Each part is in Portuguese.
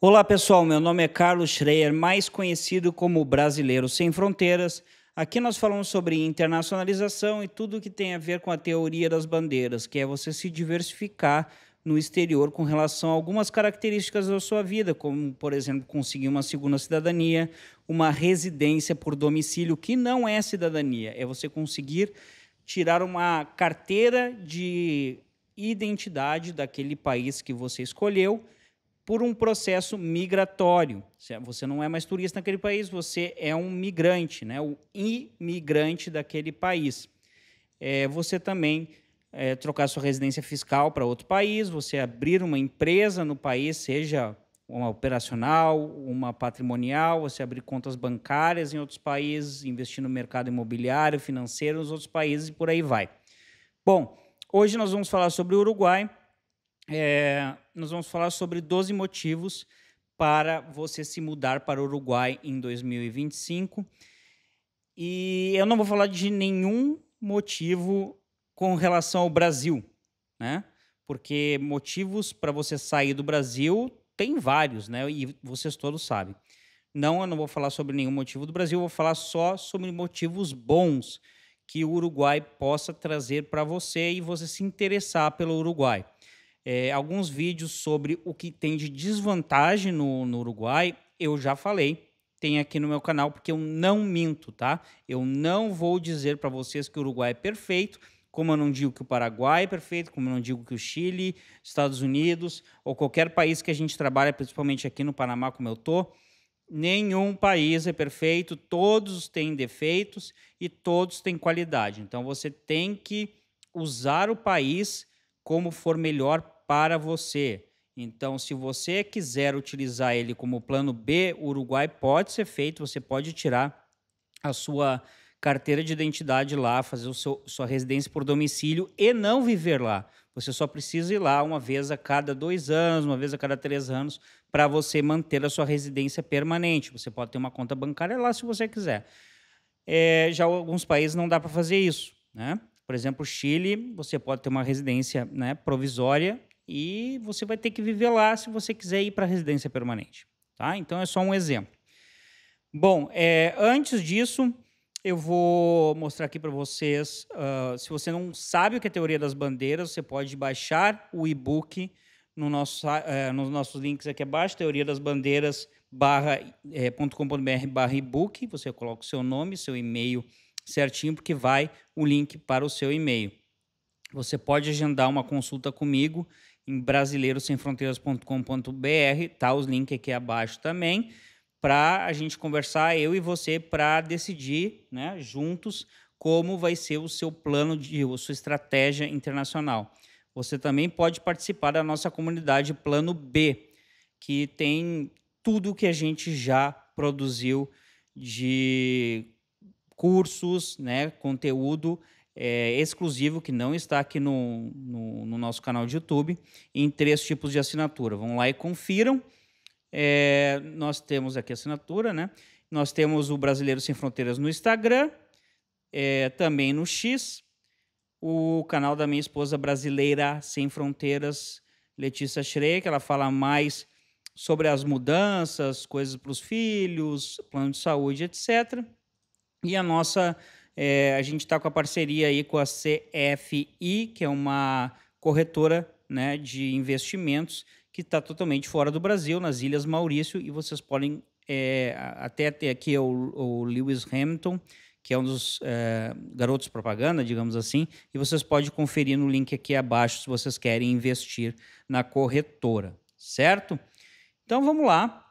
Olá pessoal, meu nome é Carlos Schreier, mais conhecido como Brasileiro Sem Fronteiras. Aqui nós falamos sobre internacionalização e tudo que tem a ver com a teoria das bandeiras, que é você se diversificar no exterior com relação a algumas características da sua vida, como, por exemplo, conseguir uma segunda cidadania, uma residência por domicílio, que não é cidadania, é você conseguir tirar uma carteira de identidade daquele país que você escolheu por um processo migratório. Você não é mais turista naquele país, você é um migrante, né? o imigrante daquele país. É, você também é, trocar sua residência fiscal para outro país, você abrir uma empresa no país, seja uma operacional, uma patrimonial, você abrir contas bancárias em outros países, investir no mercado imobiliário, financeiro nos outros países e por aí vai. Bom, hoje nós vamos falar sobre o Uruguai é, nós vamos falar sobre 12 motivos para você se mudar para o Uruguai em 2025. E eu não vou falar de nenhum motivo com relação ao Brasil, né? Porque motivos para você sair do Brasil tem vários, né? E vocês todos sabem. Não, eu não vou falar sobre nenhum motivo do Brasil, eu vou falar só sobre motivos bons que o Uruguai possa trazer para você e você se interessar pelo Uruguai é, alguns vídeos sobre o que tem de desvantagem no, no Uruguai, eu já falei. Tem aqui no meu canal, porque eu não minto, tá? Eu não vou dizer para vocês que o Uruguai é perfeito, como eu não digo que o Paraguai é perfeito, como eu não digo que o Chile, Estados Unidos ou qualquer país que a gente trabalha, principalmente aqui no Panamá, como eu tô, nenhum país é perfeito, todos têm defeitos e todos têm qualidade. Então você tem que usar o país como for melhor para você. Então, se você quiser utilizar ele como plano B, o Uruguai pode ser feito, você pode tirar a sua carteira de identidade lá, fazer o seu, sua residência por domicílio e não viver lá. Você só precisa ir lá uma vez a cada dois anos, uma vez a cada três anos, para você manter a sua residência permanente. Você pode ter uma conta bancária lá se você quiser. É, já alguns países não dá para fazer isso. Né? Por exemplo, Chile, você pode ter uma residência né, provisória e você vai ter que viver lá se você quiser ir para a residência permanente. Tá? Então é só um exemplo. Bom, é, antes disso, eu vou mostrar aqui para vocês. Uh, se você não sabe o que é teoria das bandeiras, você pode baixar o e-book no nosso, uh, nos nossos links aqui abaixo, teoria das bandeiras barra, é, eh, br barra e-book. Você coloca o seu nome, seu e-mail certinho, porque vai o link para o seu e-mail. Você pode agendar uma consulta comigo em brasileirosemfronteiras.com.br, tá os links aqui abaixo também, para a gente conversar, eu e você, para decidir né, juntos como vai ser o seu plano de a sua estratégia internacional. Você também pode participar da nossa comunidade Plano B, que tem tudo que a gente já produziu de cursos, né, conteúdo é, exclusivo que não está aqui no, no, no, nosso canal de YouTube, em três tipos de assinatura. Vão lá e confiram. É, nós temos aqui a assinatura, né? Nós temos o Brasileiro Sem Fronteiras no Instagram, é, também no X, o canal da minha esposa brasileira Sem Fronteiras, Letícia Schreck, ela fala mais sobre as mudanças, coisas para os filhos, plano de saúde, etc. E a nossa é, a gente está com a parceria aí com a CFI, que é uma corretora né, de investimentos que está totalmente fora do Brasil, nas Ilhas Maurício, e vocês podem é, até ter aqui o, o, Lewis Hamilton, que é um dos é, garotos propaganda, digamos assim, e vocês podem conferir no link aqui abaixo se vocês querem investir na corretora, certo? Então vamos lá.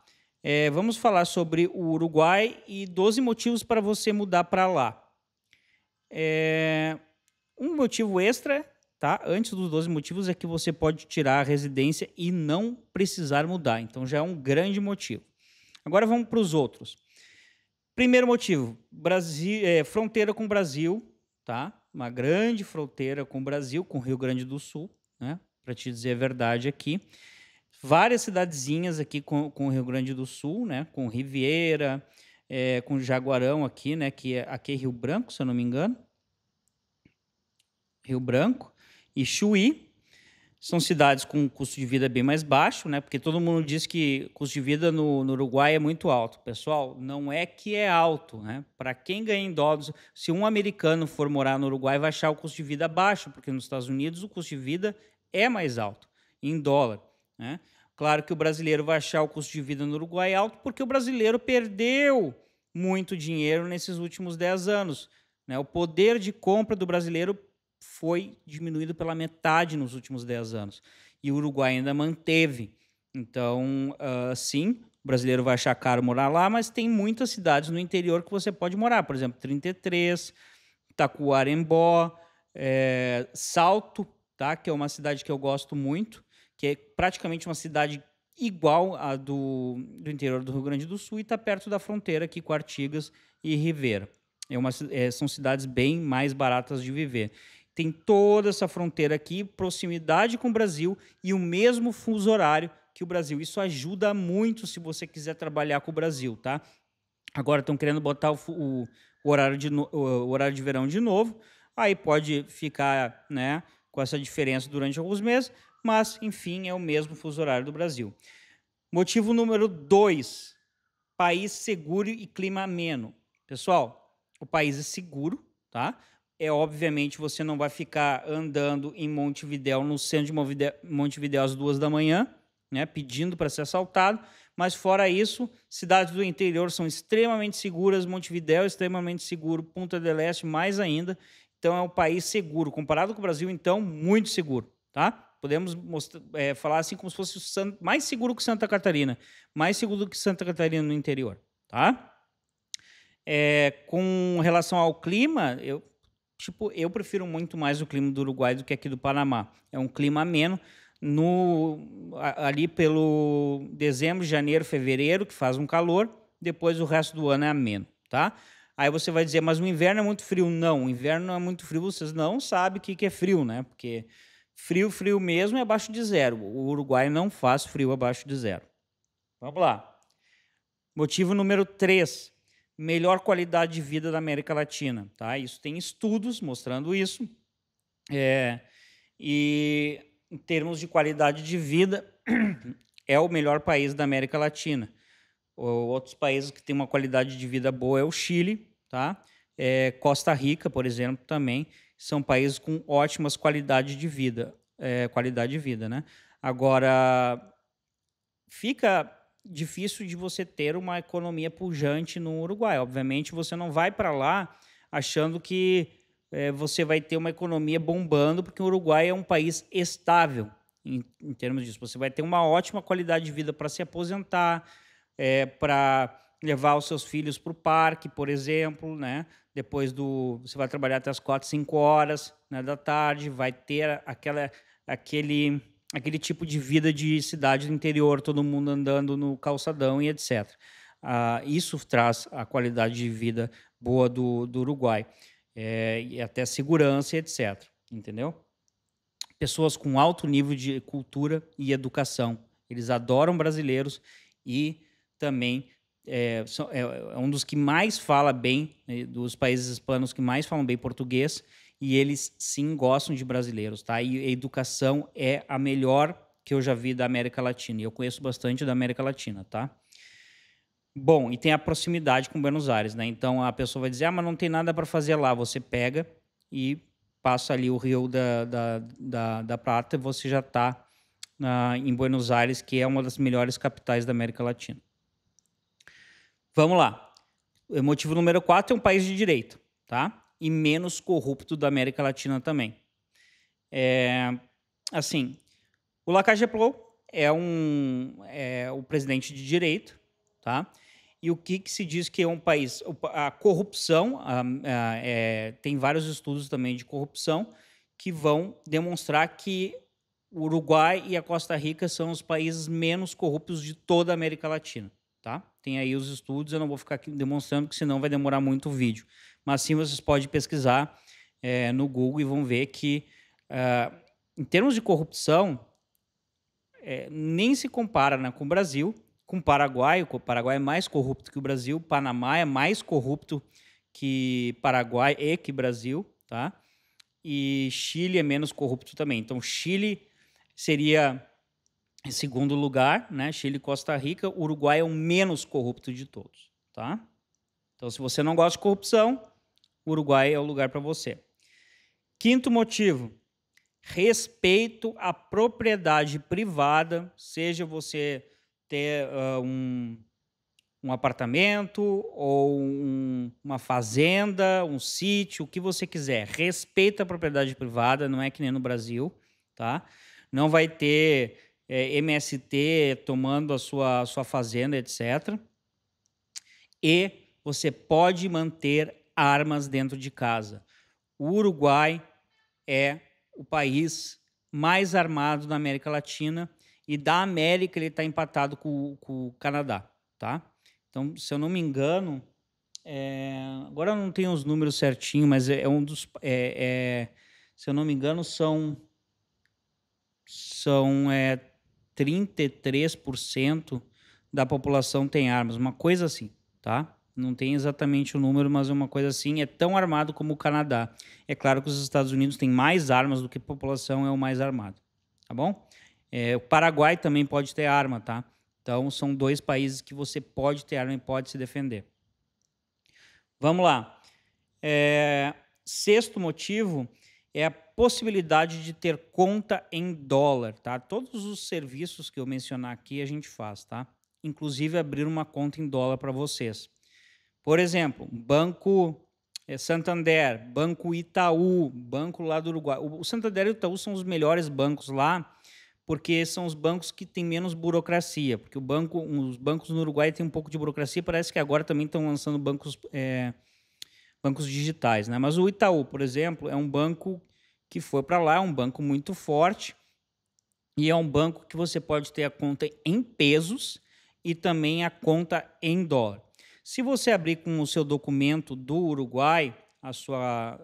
É, vamos falar sobre o Uruguai e 12 motivos para você mudar para lá. É... Um motivo extra, tá? Antes dos 12 motivos, é que você pode tirar a residência e não precisar mudar. Então já é um grande motivo. Agora vamos para os outros. Primeiro motivo: Brasil, é, fronteira com o Brasil, tá? Uma grande fronteira com o Brasil, com o Rio Grande do Sul, né? Para te dizer a verdade aqui. Várias cidadezinhas aqui com, com o Rio Grande do Sul, né? Com Riviera, é, com Jaguarão aqui, né? Que é aqui é Rio Branco, se eu não me engano. Rio Branco e Chuí. São cidades com custo de vida bem mais baixo, né? Porque todo mundo diz que custo de vida no, no Uruguai é muito alto. Pessoal, não é que é alto, né? Para quem ganha em dólares, se um americano for morar no Uruguai, vai achar o custo de vida baixo, porque nos Estados Unidos o custo de vida é mais alto, em dólar, né? Claro que o brasileiro vai achar o custo de vida no Uruguai alto porque o brasileiro perdeu muito dinheiro nesses últimos 10 anos. Né? O poder de compra do brasileiro foi diminuído pela metade nos últimos 10 anos. E o Uruguai ainda manteve. Então, uh, sim, o brasileiro vai achar caro morar lá, mas tem muitas cidades no interior que você pode morar. Por exemplo, 33, Tacuarembó, é, eh, Salto, tá? que é uma cidade que eu gosto muito que é praticamente uma cidade igual à do, do interior do Rio Grande do Sul e está perto da fronteira aqui com Artigas e Rivera. É uma, é, são cidades bem mais baratas de viver. Tem toda essa fronteira aqui, proximidade com o Brasil e o mesmo fuso horário que o Brasil. Isso ajuda muito se você quiser trabalhar com o Brasil, tá? Agora estão querendo botar o, o, o horário de, o horário de verão de novo. Aí pode ficar né, com essa diferença durante alguns meses, mas, enfim, é o mesmo fuso horário do Brasil. Motivo número dois: país seguro e clima ameno. Pessoal, o país é seguro, tá? É obviamente você não vai ficar andando em Montevidéu, no centro de Montevidéu às duas da manhã, né? Pedindo para ser assaltado. Mas fora isso, cidades do interior são extremamente seguras, Montevidéu é extremamente seguro, Punta del Este mais ainda. Então é um país seguro. Comparado com o Brasil, então, muito seguro, tá? Podemos mostrar, é, falar assim como se fosse San... mais seguro que Santa Catarina, mais seguro que Santa Catarina no interior, tá? É, com relação ao clima, eu tipo eu prefiro muito mais o clima do Uruguai do que aqui do Panamá. É um clima ameno no ali pelo dezembro, janeiro, fevereiro que faz um calor, depois o resto do ano é ameno, tá? Aí você vai dizer, mas o inverno é muito frio. Não, o inverno é muito frio, vocês não sabem o que é frio, né? Porque Frio, frio mesmo é abaixo de zero. O Uruguai não faz frio abaixo de zero. Vamos lá. Motivo número 3. Melhor qualidade de vida da América Latina. Tá? Isso tem estudos mostrando isso. É, e em termos de qualidade de vida, é o melhor país da América Latina. Outros países que têm uma qualidade de vida boa é o Chile, tá? É, Costa Rica, por exemplo, também são países com ótimas qualidades de vida, é, qualidade de vida, né? Agora fica difícil de você ter uma economia pujante no Uruguai. Obviamente, você não vai para lá achando que é, você vai ter uma economia bombando, porque o Uruguai é um país estável em, em termos disso. Você vai ter uma ótima qualidade de vida para se aposentar, é, para levar os seus filhos para o parque, por exemplo, né? Depois do você vai trabalhar até as quatro, cinco horas né, da tarde, vai ter aquela aquele aquele tipo de vida de cidade do interior, todo mundo andando no calçadão e etc. Ah, isso traz a qualidade de vida boa do, do Uruguai é, e até segurança e etc. Entendeu? Pessoas com alto nível de cultura e educação, eles adoram brasileiros e também é, é, é um dos que mais fala bem, né, dos países hispanos que mais falam bem português, e eles sim gostam de brasileiros, tá? E a educação é a melhor que eu já vi da América Latina, e eu conheço bastante da América Latina, tá? Bom, e tem a proximidade com Buenos Aires, né? Então a pessoa vai dizer, ah, mas não tem nada para fazer lá. Você pega e passa ali o Rio da, da, da, da Prata e você já está uh, ah, em Buenos Aires, que é uma das melhores capitais da América Latina. Vamos lá. O motivo número 4 é um país de direito, tá? E menos corrupto da América Latina também. É, assim, o Lacajeplo é um é o presidente de direito, tá? E o que, que se diz que é um país? A corrupção, a, a, é, tem vários estudos também de corrupção que vão demonstrar que o Uruguai e a Costa Rica são os países menos corruptos de toda a América Latina tá? Tem aí os estudos, eu não vou ficar aqui demonstrando, que senão vai demorar muito o vídeo. Mas sim, vocês podem pesquisar é, no Google e vão ver que, ah, em termos de corrupção, é, nem se compara né, com o Brasil, com o Paraguai. O Paraguai é mais corrupto que o Brasil, o Panamá é mais corrupto que Paraguai e que Brasil, tá? E Chile é menos corrupto também. Então, Chile seria em segundo lugar, né, Chile e Costa Rica, o Uruguai é o menos corrupto de todos, tá? Então, se você não gosta de corrupção, o Uruguai é o lugar para você. Quinto motivo, respeito à propriedade privada, seja você ter uh, um, um apartamento ou um, uma fazenda, um sítio, o que você quiser. Respeita a propriedade privada, não é que nem no Brasil, tá? Não vai ter é, MST tomando a sua, a sua fazenda, etc. E você pode manter armas dentro de casa. O Uruguai é o país mais armado da América Latina e da América ele está empatado com, com, o Canadá, tá? Então, se eu não me engano, é... agora eu não tenho os números certinhos, mas é, um dos, é, é... se eu não me engano, são são é, 33% da população tem armas, uma coisa assim, tá? Não tem exatamente o número, mas é uma coisa assim. É tão armado como o Canadá. É claro que os Estados Unidos têm mais armas do que a população é o mais armado, tá bom? É, o Paraguai também pode ter arma, tá? Então são dois países que você pode ter arma e pode se defender. Vamos lá. É, sexto motivo é a possibilidade de ter conta em dólar, tá? Todos os serviços que eu mencionar aqui a gente faz, tá? Inclusive abrir uma conta em dólar para vocês. Por exemplo, Banco eh, Santander, Banco Itaú, Banco lá do Uruguai. O Santander e o Itaú são os melhores bancos lá, porque são os bancos que têm menos burocracia. Porque o banco, os bancos no Uruguai têm um pouco de burocracia, parece que agora também estão lançando bancos, é, bancos digitais. Né? Mas o Itaú, por exemplo, é um banco que foi para lá, é um banco muito forte e é um banco que você pode ter a conta em pesos e também a conta em dólar. Se você abrir com o seu documento do Uruguai, a sua,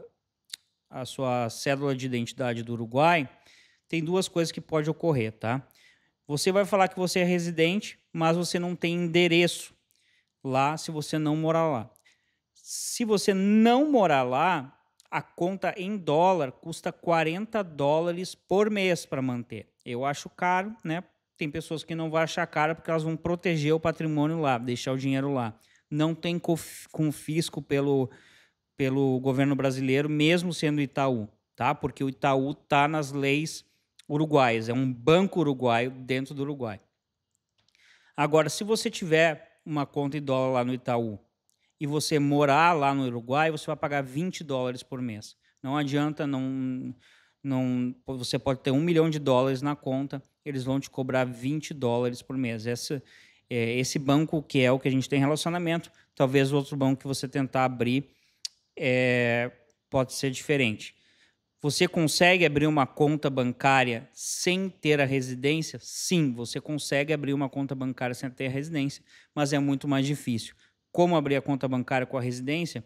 a sua cédula de identidade do Uruguai, tem duas coisas que pode ocorrer, tá? Você vai falar que você é residente, mas você não tem endereço lá se você não morar lá. Se você não morar lá, a conta em dólar custa 40 dólares por mês para manter. Eu acho caro, né? Tem pessoas que não vão achar caro porque elas vão proteger o patrimônio lá, deixar o dinheiro lá. Não tem confisco pelo, pelo governo brasileiro, mesmo sendo Itaú, tá? Porque o Itaú tá nas leis uruguaias, é um banco uruguaio dentro do Uruguai. Agora, se você tiver uma conta em dólar lá no Itaú e você morar lá no Uruguai, você vai pagar 20 dólares por mês. Não adianta, não, não, você pode ter um milhão de dólares na conta, eles vão te cobrar 20 dólares por mês. Essa, é, esse banco que é o que a gente tem relacionamento, talvez o outro banco que você tentar abrir é, pode ser diferente. Você consegue abrir uma conta bancária sem ter a residência? Sim, você consegue abrir uma conta bancária sem ter a residência, mas é muito mais difícil como abrir a conta bancária com a residência,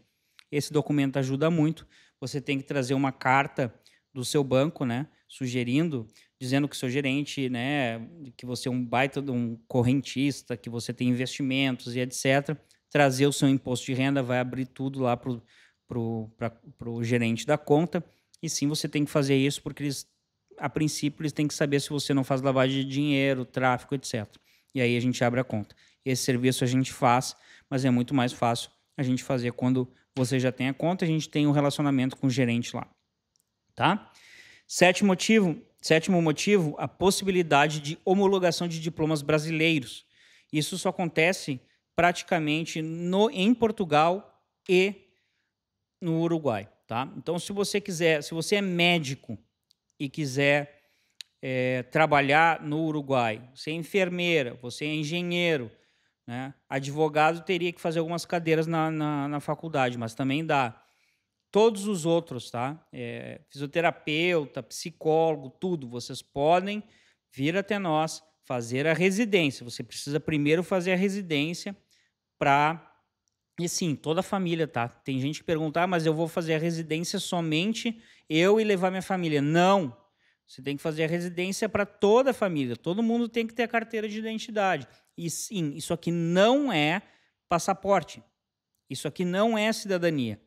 esse documento ajuda muito. Você tem que trazer uma carta do seu banco, né, sugerindo, dizendo que seu gerente, né, que você é um baita de um correntista, que você tem investimentos e etc. Trazer o seu imposto de renda, vai abrir tudo lá para o gerente da conta. E sim, você tem que fazer isso porque eles, a princípio, eles têm que saber se você não faz lavagem de dinheiro, tráfico, etc. E aí a gente abre a conta. Esse serviço a gente faz, mas é muito mais fácil a gente fazer quando você já tem a conta, a gente tem um relacionamento com o gerente lá, tá? Sétimo motivo, sétimo motivo, a possibilidade de homologação de diplomas brasileiros. Isso só acontece praticamente no, em Portugal e no Uruguai, tá? Então, se você quiser, se você é médico e quiser é, trabalhar no Uruguai, você é enfermeira, você é engenheiro, né? Advogado teria que fazer algumas cadeiras na, na, na faculdade, mas também dá. Todos os outros, tá? É, fisioterapeuta, psicólogo, tudo. Vocês podem vir até nós fazer a residência. Você precisa primeiro fazer a residência para. E sim, toda a família, tá? Tem gente que pergunta, ah, mas eu vou fazer a residência somente eu e levar minha família. Não! Você tem que fazer a residência para toda a família. Todo mundo tem que ter a carteira de identidade. E sim, isso aqui não é passaporte. Isso aqui não é cidadania.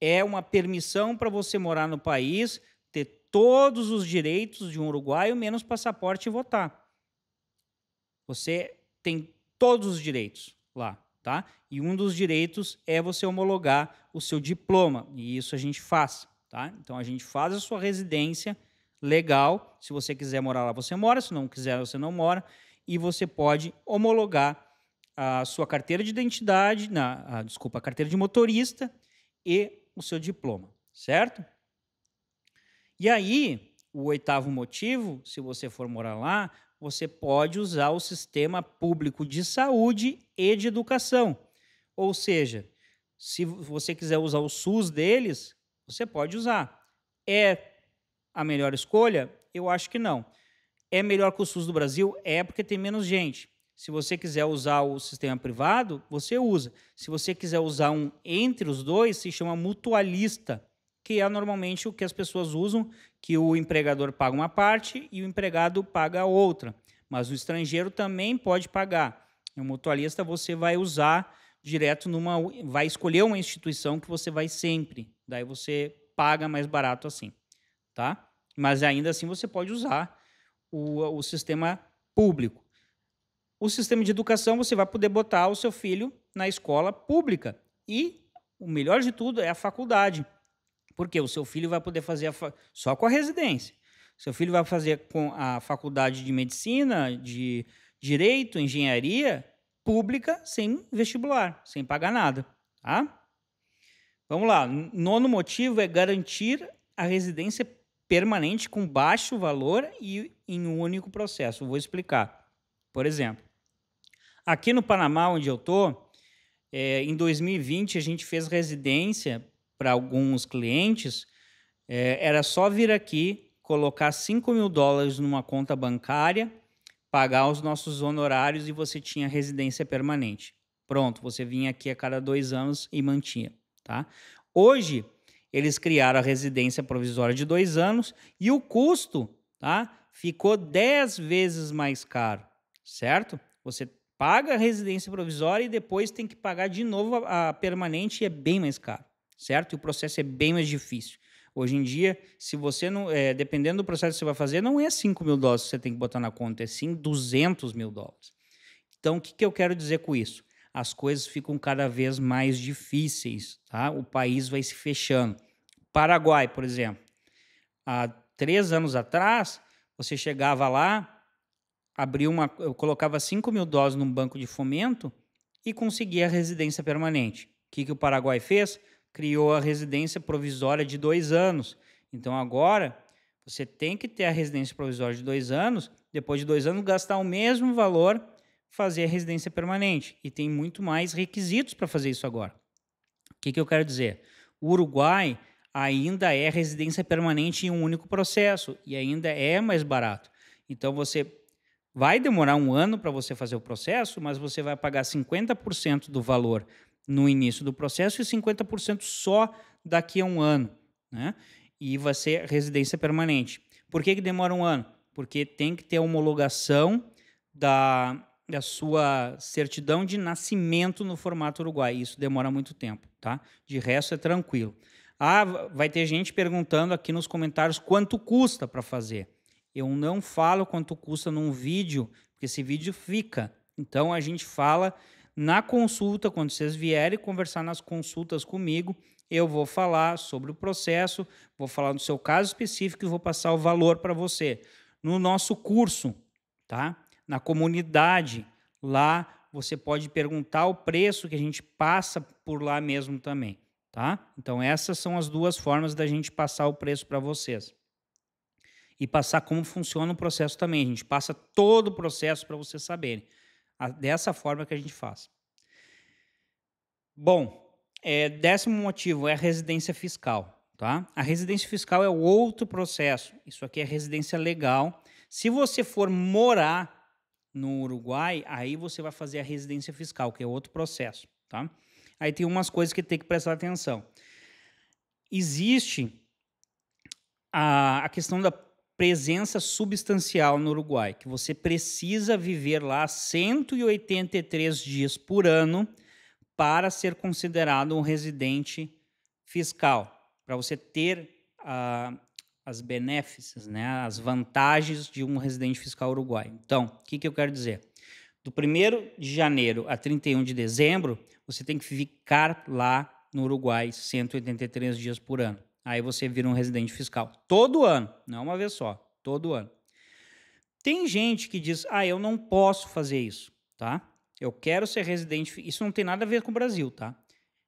É uma permissão para você morar no país, ter todos os direitos de um uruguaio, menos passaporte e votar. Você tem todos os direitos lá, tá? E um dos direitos é você homologar o seu diploma. E isso a gente faz, tá? Então a gente faz a sua residência legal. Se você quiser morar lá, você mora. Se não quiser, você não mora. E você pode homologar a sua carteira de identidade, na, a, desculpa, a carteira de motorista e o seu diploma, certo? E aí, o oitavo motivo, se você for morar lá, você pode usar o sistema público de saúde e de educação. Ou seja, se você quiser usar o SUS deles, você pode usar. É a melhor escolha? Eu acho que não. É melhor que o SUS do Brasil? É porque tem menos gente. Se você quiser usar o sistema privado, você usa. Se você quiser usar um entre os dois, se chama mutualista, que é normalmente o que as pessoas usam, que o empregador paga uma parte e o empregado paga a outra. Mas o estrangeiro também pode pagar. No mutualista, você vai usar direto numa. vai escolher uma instituição que você vai sempre. Daí você paga mais barato assim tá? Mas ainda assim você pode usar o, o sistema público. O sistema de educação você vai poder botar o seu filho na escola pública e o melhor de tudo é a faculdade, porque o seu filho vai poder fazer fa só com a residência. Seu filho vai fazer com a faculdade de medicina, de direito, engenharia pública, sem vestibular, sem pagar nada, tá? Vamos lá. Nono motivo é garantir a residência permanente com baixo valor e em um único processo. vou explicar. Por exemplo, aqui no Panamá, onde eu estou, é, em 2020 a gente fez residência para alguns clientes. É, era só vir aqui, colocar 5 mil dólares numa conta bancária, pagar os nossos honorários e você tinha residência permanente. Pronto, você vinha aqui a cada dois anos e mantinha. Tá? Hoje, eles criaram a residência provisória de dois anos e o custo tá, ficou 10 vezes mais caro, certo? Você paga a residência provisória e depois tem que pagar de novo a, a permanente e é bem mais caro, certo? E o processo é bem mais difícil. Hoje em dia, se você não. É, dependendo do processo que você vai fazer, não é 5 mil dólares que você tem que botar na conta, é sim 200 mil dólares. Então, o que, que eu quero dizer com isso? as coisas ficam cada vez mais difíceis, tá? O país vai se fechando. Paraguai, por exemplo, há três anos atrás, você chegava lá, abria uma, eu colocava 5 mil doses num banco de fomento e conseguia a residência permanente. O que, que o Paraguai fez? Criou a residência provisória de dois anos. Então agora você tem que ter a residência provisória de dois anos, depois de dois anos gastar o mesmo valor fazer a residência permanente. E tem muito mais requisitos para fazer isso agora. O que, que eu quero dizer? O Uruguai ainda é residência permanente em um único processo e ainda é mais barato. Então você vai demorar um ano para você fazer o processo, mas você vai pagar 50% do valor no início do processo e 50% só daqui a um ano. Né? E vai ser residência permanente. Por que, que demora um ano? Porque tem que ter homologação da, a sua certidão de nascimento no formato Uruguai. Isso demora muito tempo, tá? De resto é tranquilo. Ah, vai ter gente perguntando aqui nos comentários quanto custa para fazer. Eu não falo quanto custa num vídeo, porque esse vídeo fica. Então a gente fala na consulta, quando vocês vierem conversar nas consultas comigo, eu vou falar sobre o processo, vou falar do seu caso específico e vou passar o valor para você. No nosso curso, tá? na comunidade. Lá você pode perguntar o preço que a gente passa por lá mesmo também, tá? Então essas são as duas formas da gente passar o preço para vocês. E passar como funciona o processo também. A gente passa todo o processo para vocês saberem. Dessa forma que a gente faz. Bom, é, décimo motivo é a residência fiscal. Tá? A residência fiscal é outro processo. Isso aqui é residência legal. Se você for morar no Uruguai, aí você vai fazer a residência fiscal, que é outro processo, tá? Aí tem umas coisas que tem que prestar atenção. Existe a, a questão da presença substancial no Uruguai, que você precisa viver lá 183 dias por ano para ser considerado um residente fiscal, para você ter a, ah, as benéficas, né, as vantagens de um residente fiscal uruguaio. Então, o que, que eu quero dizer? Do 1 de janeiro a 31 de dezembro, você tem que ficar lá no Uruguai 183 dias por ano. Aí você vira um residente fiscal. Todo ano, não uma vez só, todo ano. Tem gente que diz, ah, eu não posso fazer isso, tá? Eu quero ser residente. Isso não tem nada a ver com o Brasil, tá?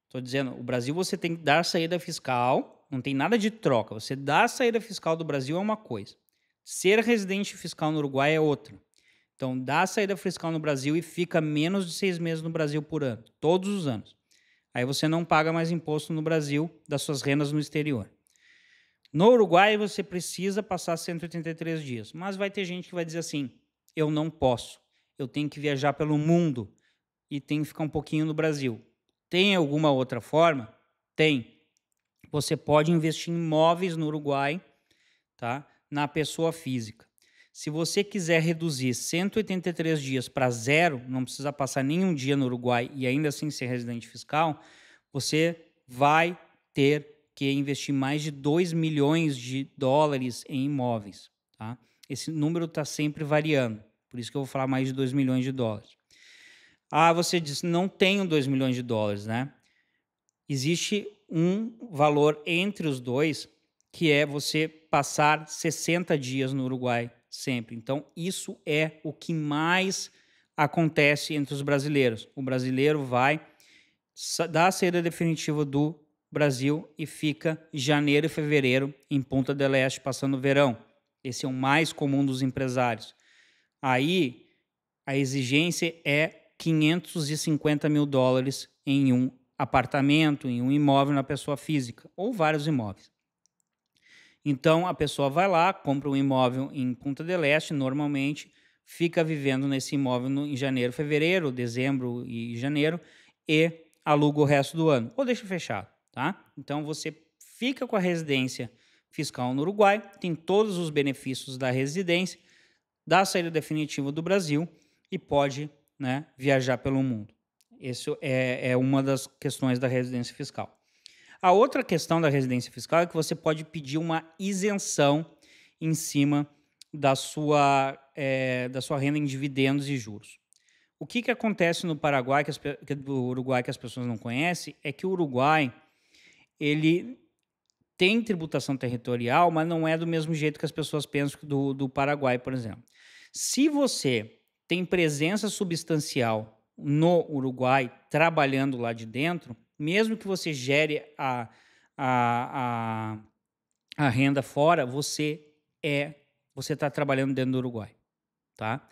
Estou dizendo, o Brasil você tem que dar saída fiscal não tem nada de troca. Você dá a saída fiscal do Brasil é uma coisa. Ser residente fiscal no Uruguai é outra. Então, dá a saída fiscal no Brasil e fica menos de seis meses no Brasil por ano, todos os anos. Aí você não paga mais imposto no Brasil das suas rendas no exterior. No Uruguai, você precisa passar 183 dias, mas vai ter gente que vai dizer assim: eu não posso, eu tenho que viajar pelo mundo e tenho que ficar um pouquinho no Brasil. Tem alguma outra forma? Tem você pode investir em imóveis no Uruguai, tá? Na pessoa física. Se você quiser reduzir 183 dias para zero, não precisa passar nenhum dia no Uruguai e ainda assim ser residente fiscal, você vai ter que investir mais de 2 milhões de dólares em imóveis. Tá? Esse número está sempre variando, por isso que eu vou falar mais de 2 milhões de dólares. Ah, você disse, não tenho 2 milhões de dólares, né? Existe um valor entre os dois, que é você passar 60 dias no Uruguai sempre. Então, isso é o que mais acontece entre os brasileiros. O brasileiro vai da a saída definitiva do Brasil e fica janeiro e fevereiro em Ponta del Este passando o verão. Esse é o mais comum dos empresários. Aí a exigência é 550 mil dólares em um apartamento, em um imóvel na pessoa física, ou vários imóveis. Então, a pessoa vai lá, compra um imóvel em Punta del Este, normalmente, fica vivendo nesse imóvel no, em janeiro, fevereiro, dezembro e janeiro, e aluga o resto do ano, ou deixa fechado, tá? Então, você fica com a residência fiscal no Uruguai, tem todos os benefícios da residência, da saída definitiva do Brasil e pode né, viajar pelo mundo. Isso é, é uma das questões da residência fiscal. A outra questão da residência fiscal é que você pode pedir uma isenção em cima da sua, é, da sua renda em dividendos e juros. O que, que acontece no Paraguai, que, as, que do Uruguai que as pessoas não conhecem, é que o Uruguai ele tem tributação territorial, mas não é do mesmo jeito que as pessoas pensam do, do Paraguai, por exemplo. Se você tem presença substancial no Uruguai trabalhando lá de dentro, mesmo que você gere a, a, a, a renda fora, você é você está trabalhando dentro do Uruguai, tá?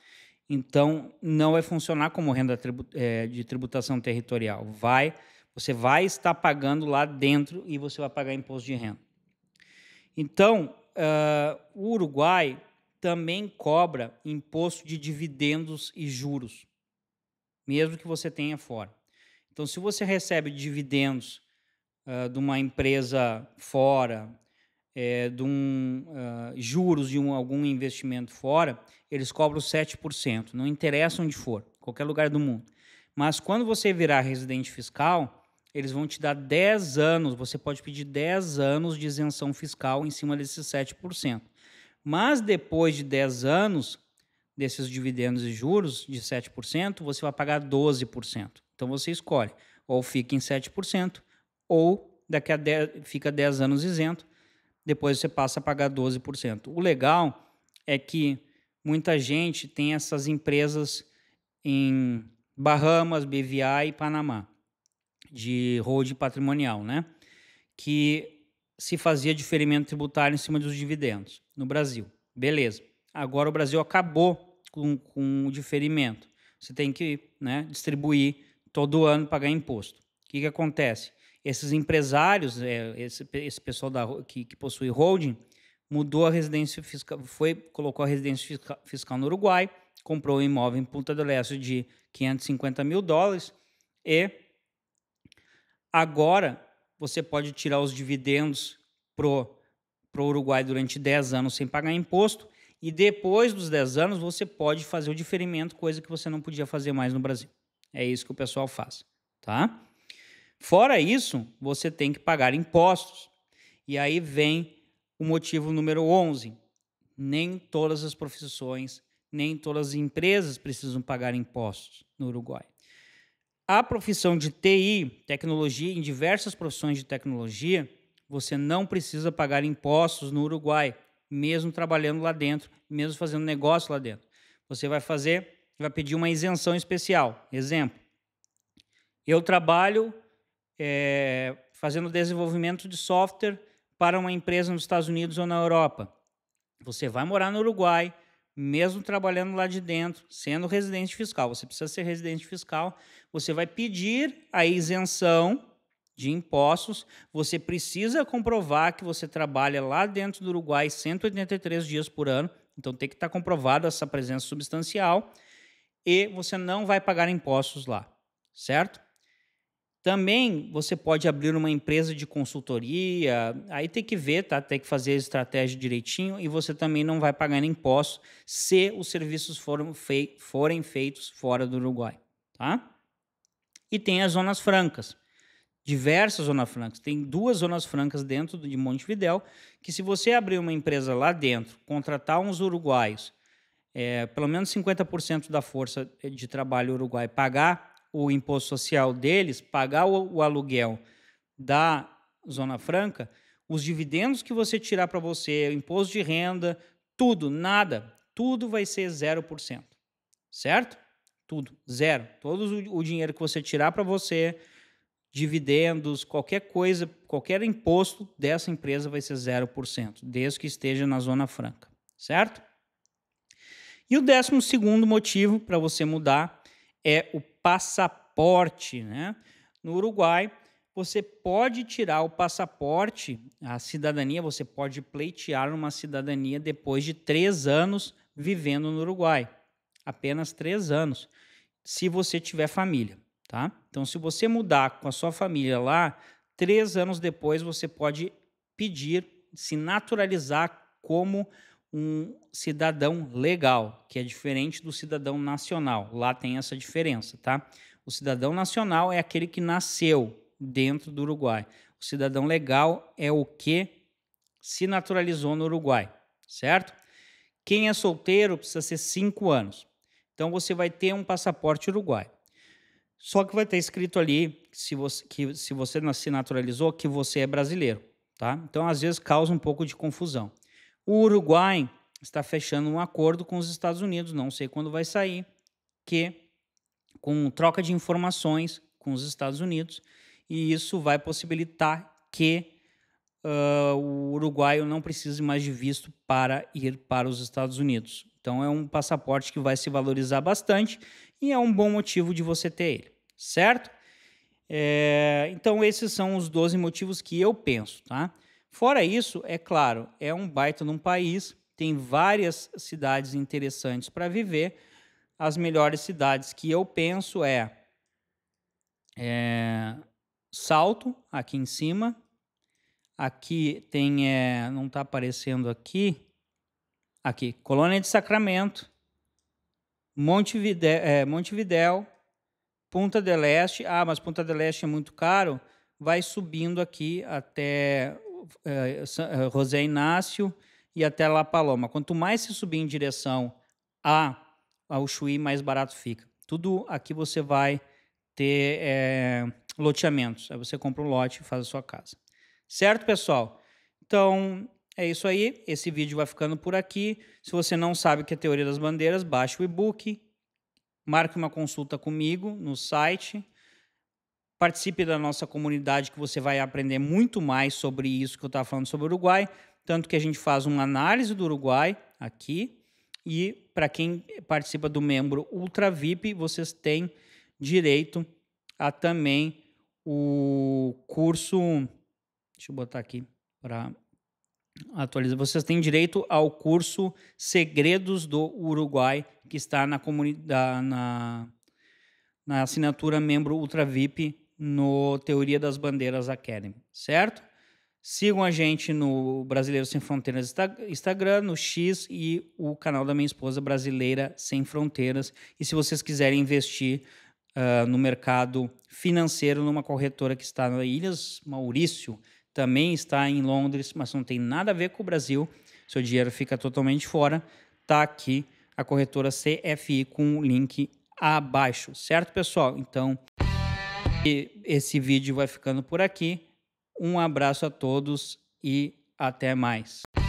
Então não vai funcionar como renda tribu, é, de tributação territorial. Vai, você vai estar pagando lá dentro e você vai pagar imposto de renda. Então uh, o Uruguai também cobra imposto de dividendos e juros mesmo que você tenha fora. Então, se você recebe dividendos uh, de uma empresa fora, é, de um, uh, juros de um, algum investimento fora, eles cobram 7%, não interessa onde for, qualquer lugar do mundo. Mas quando você virar residente fiscal, eles vão te dar 10 anos, você pode pedir 10 anos de isenção fiscal em cima desses 7%. Mas depois de 10 anos, desses dividendos e juros de 7%, você vai pagar 12%. Então você escolhe, ou fica em 7%, ou daqui a 10, fica 10 anos isento, depois você passa a pagar 12%. O legal é que muita gente tem essas empresas em Bahamas, BVI e Panamá, de hold patrimonial, né? Que se fazia diferimento tributário em cima dos dividendos no Brasil. Beleza. Agora o Brasil acabou com, com o diferimento. Você tem que né, distribuir todo ano pagar imposto. O que, que acontece? Esses empresários, é, esse, esse pessoal da, que, que possui holding, mudou a residência fiscal, foi, colocou a residência fiscal no Uruguai, comprou um imóvel em Punta do Leste de 550 mil dólares e agora você pode tirar os dividendos pro o Uruguai durante 10 anos sem pagar imposto e depois dos 10 anos, você pode fazer o diferimento, coisa que você não podia fazer mais no Brasil. É isso que o pessoal faz, tá? Fora isso, você tem que pagar impostos. E aí vem o motivo número 11. Nem todas as profissões, nem todas as empresas precisam pagar impostos no Uruguai. A profissão de TI, tecnologia, em diversas profissões de tecnologia, você não precisa pagar impostos no Uruguai mesmo trabalhando lá dentro, mesmo fazendo negócio lá dentro. Você vai fazer, vai pedir uma isenção especial. Exemplo: eu trabalho é, fazendo desenvolvimento de software para uma empresa nos Estados Unidos ou na Europa. Você vai morar no Uruguai, mesmo trabalhando lá de dentro, sendo residente fiscal. Você precisa ser residente fiscal. Você vai pedir a isenção de impostos, você precisa comprovar que você trabalha lá dentro do Uruguai 183 dias por ano, então tem que estar tá comprovado essa presença substancial e você não vai pagar impostos lá, certo? Também você pode abrir uma empresa de consultoria, aí tem que ver, tá? Tem que fazer a estratégia direitinho e você também não vai pagar impostos se os serviços foram fei forem feitos fora do Uruguai, tá? E tem as zonas francas diversas zona francas. Tem duas zonas francas dentro de Montevidéu, que se você abrir uma empresa lá dentro, contratar uns uruguaios, é, pelo menos 50% da força de trabalho uruguai, pagar o imposto social deles, pagar o, o aluguel da zona franca, os dividendos que você tirar para você, o imposto de renda, tudo, nada, tudo vai ser 0%. Certo? Tudo, zero. Todo o dinheiro que você tirar para você, dividendos, qualquer coisa, qualquer imposto dessa empresa vai ser 0%, desde que esteja na Zona Franca, certo? E o décimo segundo motivo para você mudar é o passaporte. Né? No Uruguai, você pode tirar o passaporte, a cidadania, você pode pleitear uma cidadania depois de três anos vivendo no Uruguai. Apenas três anos, se você tiver família tá? Então, se você mudar com a sua família lá, três anos depois você pode pedir, se naturalizar como um cidadão legal, que é diferente do cidadão nacional. Lá tem essa diferença, tá? O cidadão nacional é aquele que nasceu dentro do Uruguai. O cidadão legal é o que se naturalizou no Uruguai, certo? Quem é solteiro precisa ser cinco anos. Então você vai ter um passaporte uruguaio. Só que vai ter escrito ali se você, que se você se naturalizou, que você é brasileiro. Tá? Então, às vezes, causa um pouco de confusão. O Uruguai está fechando um acordo com os Estados Unidos, não sei quando vai sair, que com troca de informações com os Estados Unidos, e isso vai possibilitar que uh, o uruguaio não precise mais de visto para ir para os Estados Unidos. Então, é um passaporte que vai se valorizar bastante e é um bom motivo de você ter ele, certo? É, então, esses são os 12 motivos que eu penso, tá? Fora isso, é claro, é um baita num país, tem várias cidades interessantes para viver. As melhores cidades que eu penso é, é Salto, aqui em cima. Aqui tem, é, não está aparecendo aqui, aqui, Colônia de Sacramento, Montevidéu, é, Montevidéu, Punta del Este. Ah, mas Punta del Este é muito caro. Vai subindo aqui até é, é José Inácio e até La Paloma. Quanto mais se subir em direção a, ao Chuí, mais barato fica. Tudo aqui você vai ter é, loteamentos. Aí você compra um lote e faz a sua casa. Certo, pessoal? Então, é isso aí, esse vídeo vai ficando por aqui. Se você não sabe o que é teoria das bandeiras, baixe o e-book, marque uma consulta comigo no site, participe da nossa comunidade que você vai aprender muito mais sobre isso que eu estava falando sobre o Uruguai, tanto que a gente faz uma análise do Uruguai aqui e para quem participa do membro Ultra VIP, vocês têm direito a também o curso. Deixa eu botar aqui para atualiza. Vocês têm direito ao curso Segredos do Uruguai, que está na, na, na assinatura membro Ultra VIP no Teoria das Bandeiras Academy, certo? Sigam a gente no Brasileiro Sem Fronteiras Instagram, no X e o canal da minha esposa Brasileira Sem Fronteiras. E se vocês quiserem investir uh, no mercado financeiro numa corretora que está na Ilhas Maurício, também está em Londres, mas não tem nada a ver com o Brasil. Seu dinheiro fica totalmente fora. Tá aqui a corretora CFI com o link abaixo, certo, pessoal? Então, esse vídeo vai ficando por aqui. Um abraço a todos e até mais.